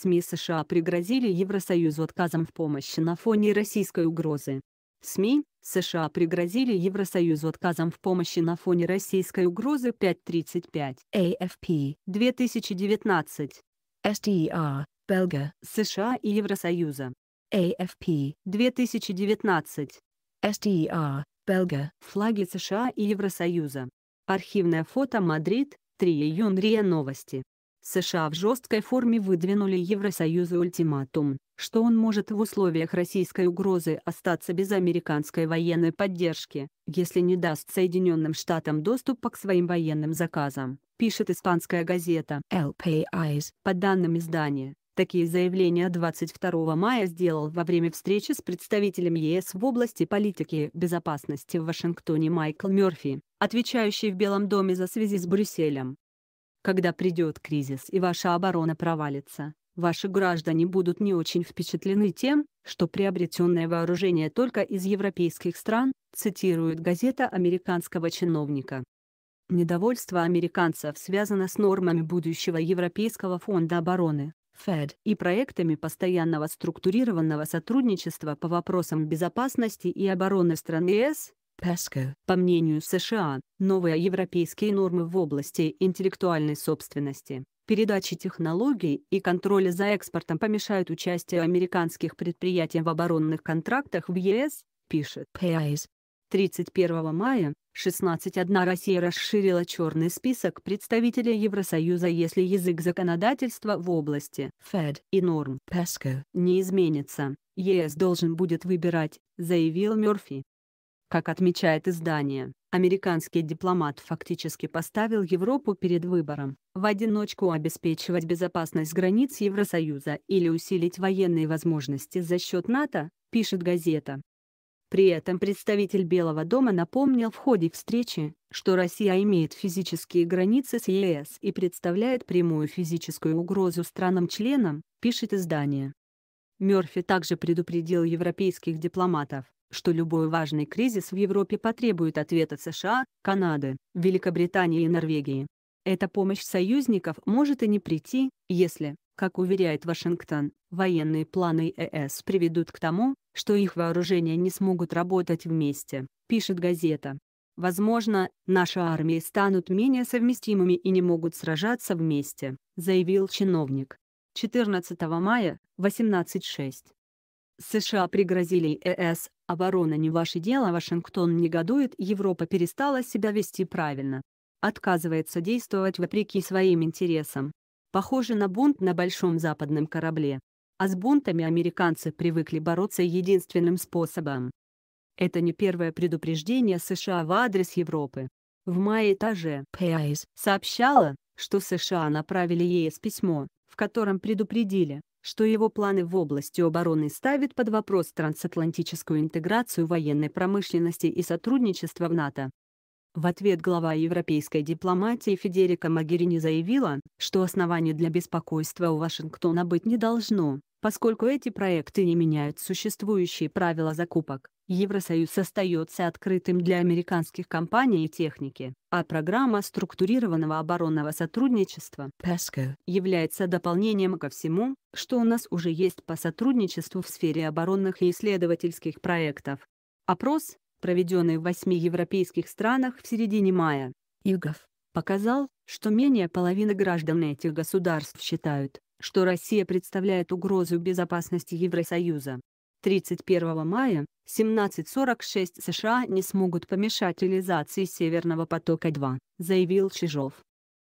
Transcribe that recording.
СМИ США пригрозили Евросоюзу отказом в помощи на фоне российской угрозы. СМИ США пригрозили Евросоюзу отказом в помощи на фоне российской угрозы 5.35 AFP 2019 STR Belga США и Евросоюза AFP 2019 STR Belga Флаги США и Евросоюза Архивное фото Мадрид 3 июня новости США в жесткой форме выдвинули Евросоюзу ультиматум, что он может в условиях российской угрозы остаться без американской военной поддержки, если не даст Соединенным Штатам доступа к своим военным заказам, пишет испанская газета El País. По данным издания, Такие заявления 22 мая сделал во время встречи с представителем ЕС в области политики безопасности в Вашингтоне Майкл Мерфи, отвечающий в Белом доме за связи с Брюсселем когда придет кризис и ваша оборона провалится, ваши граждане будут не очень впечатлены тем, что приобретенное вооружение только из европейских стран, цитирует газета американского чиновника. Недовольство американцев связано с нормами будущего Европейского фонда обороны Фед и проектами постоянного структурированного сотрудничества по вопросам безопасности и обороны стран ЕС, Песко. По мнению США, новые европейские нормы в области интеллектуальной собственности, передачи технологий и контроля за экспортом помешают участию американских предприятий в оборонных контрактах в ЕС, пишет ПАИС. 31 мая 16.1 Россия расширила черный список представителей Евросоюза если язык законодательства в области Fed и норм PESCO не изменится, ЕС должен будет выбирать, заявил Мерфи. Как отмечает издание, американский дипломат фактически поставил Европу перед выбором – в одиночку обеспечивать безопасность границ Евросоюза или усилить военные возможности за счет НАТО, пишет газета. При этом представитель Белого дома напомнил в ходе встречи, что Россия имеет физические границы с ЕС и представляет прямую физическую угрозу странам-членам, пишет издание. Мерфи также предупредил европейских дипломатов, что любой важный кризис в Европе потребует ответа США, Канады, Великобритании и Норвегии. Эта помощь союзников может и не прийти, если, как уверяет Вашингтон, военные планы ЕС э приведут к тому, что их вооружения не смогут работать вместе, пишет газета. Возможно, наши армии станут менее совместимыми и не могут сражаться вместе, заявил чиновник. 14 мая, 18.6. США пригрозили ЕС э Оборона не ваше дело, а Вашингтон негодует, Европа перестала себя вести правильно. Отказывается действовать вопреки своим интересам. Похоже на бунт на большом западном корабле. А с бунтами американцы привыкли бороться единственным способом. Это не первое предупреждение США в адрес Европы. В мае та же ПАИС сообщала, что США направили ЕС письмо, в котором предупредили, что его планы в области обороны ставят под вопрос трансатлантическую интеграцию военной промышленности и сотрудничество в НАТО. В ответ глава европейской дипломатии Федерика Магерини заявила, что оснований для беспокойства у Вашингтона быть не должно, поскольку эти проекты не меняют существующие правила закупок. Евросоюз остается открытым для американских компаний и техники, а программа структурированного оборонного сотрудничества PESCO является дополнением ко всему, что у нас уже есть по сотрудничеству в сфере оборонных и исследовательских проектов. Опрос, проведенный в восьми европейских странах в середине мая, Югов, показал, что менее половины граждан этих государств считают, что Россия представляет угрозу безопасности Евросоюза. 31 мая 1746 США не смогут помешать реализации «Северного потока-2», заявил Чижов.